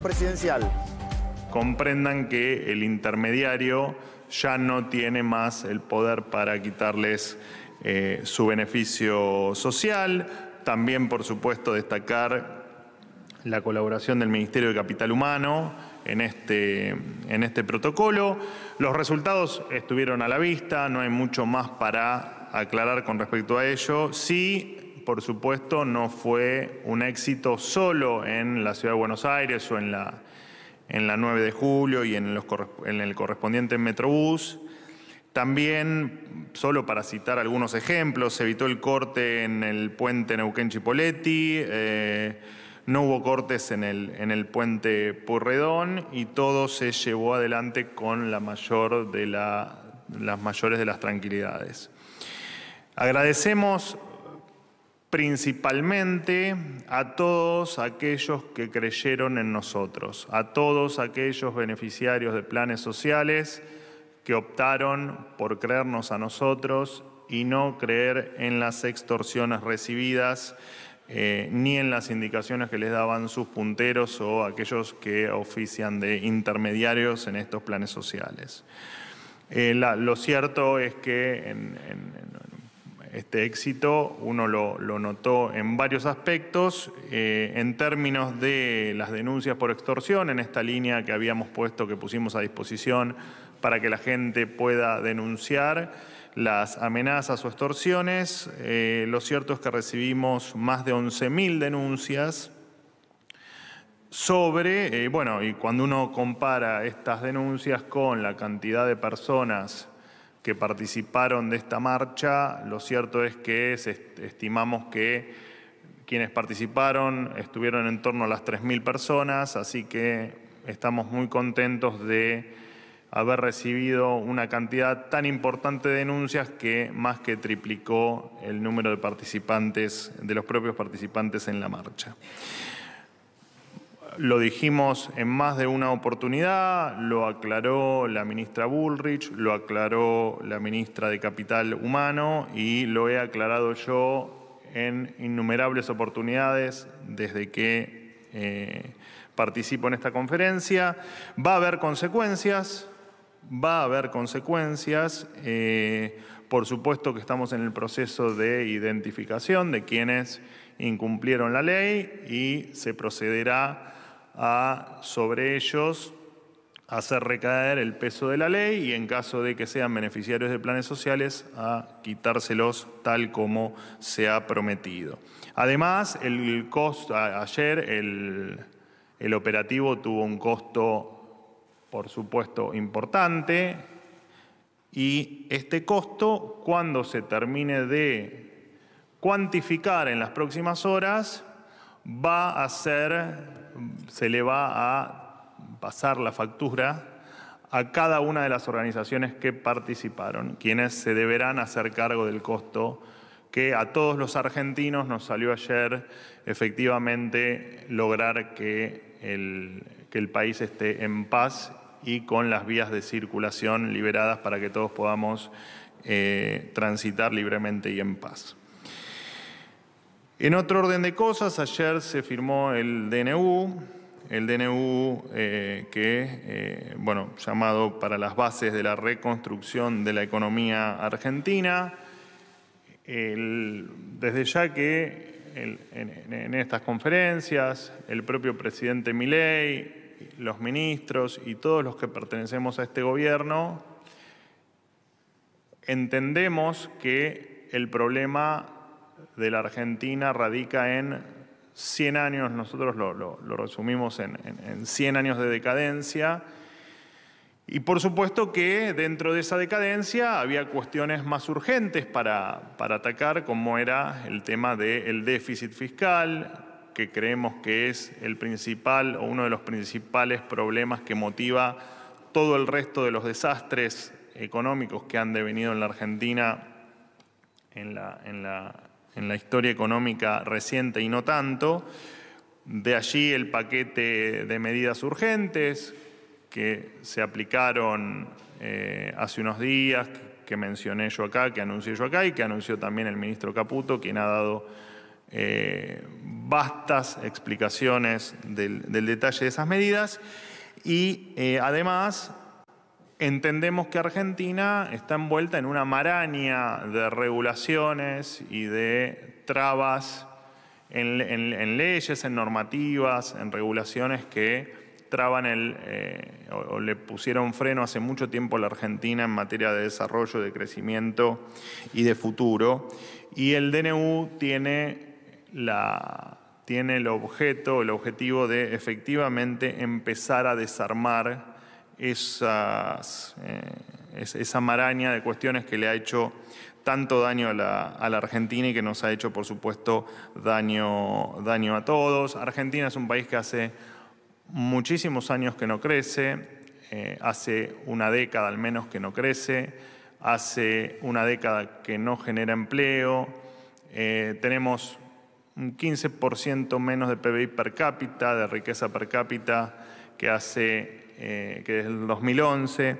presidencial. Comprendan que el intermediario ya no tiene más el poder para quitarles eh, su beneficio social. También, por supuesto, destacar la colaboración del Ministerio de Capital Humano en este, en este protocolo. Los resultados estuvieron a la vista, no hay mucho más para aclarar con respecto a ello. Sí, por supuesto, no fue un éxito solo en la ciudad de Buenos Aires o en la, en la 9 de julio y en, el correspondiente Metrobús. También, solo para citar algunos ejemplos, se evitó el corte en el puente Neuquén-Chipoletti, eh, no hubo cortes en el, en el puente Purredón y todo se llevó adelante con la mayor de la, las mayores de las tranquilidades. Agradecemos principalmente a todos aquellos que creyeron en nosotros, a todos aquellos beneficiarios de planes sociales que optaron por creernos a nosotros y no creer en las extorsiones recibidas eh, ni en las indicaciones que les daban sus punteros o aquellos que ofician de intermediarios en estos planes sociales. Eh, lo cierto es que en, este éxito uno lo, notó en varios aspectos, eh, en términos de las denuncias por extorsión, en esta línea que habíamos puesto, que pusimos a disposición para que la gente pueda denunciar las amenazas o extorsiones. Eh, lo cierto es que recibimos más de 11.000 denuncias sobre, eh, bueno, y cuando uno compara estas denuncias con la cantidad de personas que participaron de esta marcha. Lo cierto es que estimamos que quienes participaron estuvieron en torno a las 3.000 personas, así que estamos muy contentos de haber recibido una cantidad tan importante de denuncias que más que triplicó el número de participantes, de los propios participantes en la marcha. Lo dijimos en más de una oportunidad, lo aclaró la ministra Bullrich, lo aclaró la ministra de Capital Humano y lo he aclarado yo en innumerables oportunidades desde que eh, participo en esta conferencia. Va a haber consecuencias, va a haber consecuencias. Eh, por supuesto que estamos en el proceso de identificación de quienes incumplieron la ley y se procederá a sobre ellos hacer recaer el peso de la ley y en caso de que sean beneficiarios de planes sociales a quitárselos tal como se ha prometido. Además, el costo, ayer el, el operativo tuvo un costo, por supuesto, importante y este costo, cuando se termine de cuantificar en las próximas horas, va a ser se le va a pasar la factura a cada una de las organizaciones que participaron, quienes se deberán hacer cargo del costo que a todos los argentinos nos salió ayer efectivamente lograr que el, país esté en paz y con las vías de circulación liberadas para que todos podamos eh, transitar libremente y en paz. En otro orden de cosas, ayer se firmó el DNU, el DNU eh, que eh, bueno, llamado para las bases de la reconstrucción de la economía argentina. desde ya que en, en, estas conferencias el propio presidente Milei, los ministros y todos los que pertenecemos a este gobierno entendemos que el problema de la Argentina radica en 100 años, nosotros lo, resumimos en, 100 años de decadencia, y por supuesto que dentro de esa decadencia había cuestiones más urgentes para, para atacar, como era el tema del déficit fiscal, que creemos que es el principal o uno de los principales problemas que motiva todo el resto de los desastres económicos que han devenido en la Argentina en la, en la, en la historia económica reciente y no tanto. De allí el paquete de medidas urgentes que se aplicaron eh, hace unos días, que mencioné yo acá, que anuncié yo acá y que anunció también el ministro Caputo, quien ha dado eh, vastas explicaciones del, detalle de esas medidas. Y eh, además Entendemos que Argentina está envuelta en una maraña de regulaciones y de trabas en, leyes, en normativas, en regulaciones que traban el, eh, le pusieron freno hace mucho tiempo a la Argentina en materia de desarrollo, de crecimiento y de futuro. Y el DNU tiene, la, tiene el objeto, el objetivo de efectivamente empezar a desarmar eh, esa maraña de cuestiones que le ha hecho tanto daño a la, Argentina y que nos ha hecho, por supuesto, daño, daño a todos. Argentina es un país que hace muchísimos años que no crece, eh, hace una década al menos que no crece, hace una década que no genera empleo, eh, tenemos un 15% menos de PBI per cápita, de riqueza per cápita, que hace eh, que es el 2011.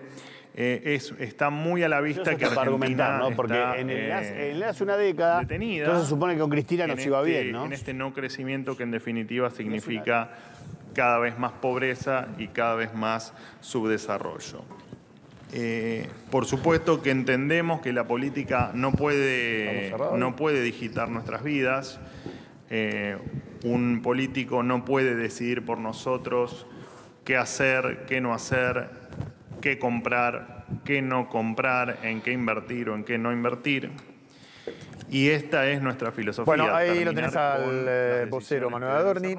Eh, es, está muy a la vista que para argumentar, ¿no? Porque en, el, hace eh, una década, detenida, entonces se supone que con Cristina nos iba este, bien, ¿no? En este no crecimiento que en definitiva significa cada vez más pobreza y cada vez más subdesarrollo. por supuesto que entendemos que la política no puede, no puede digitar nuestras vidas. un político no puede decidir por nosotros qué hacer, qué no hacer, qué comprar, qué no comprar, en qué invertir o en qué no invertir. Y esta es nuestra filosofía. Bueno, ahí lo tenés al eh, vocero Manuel Adorni.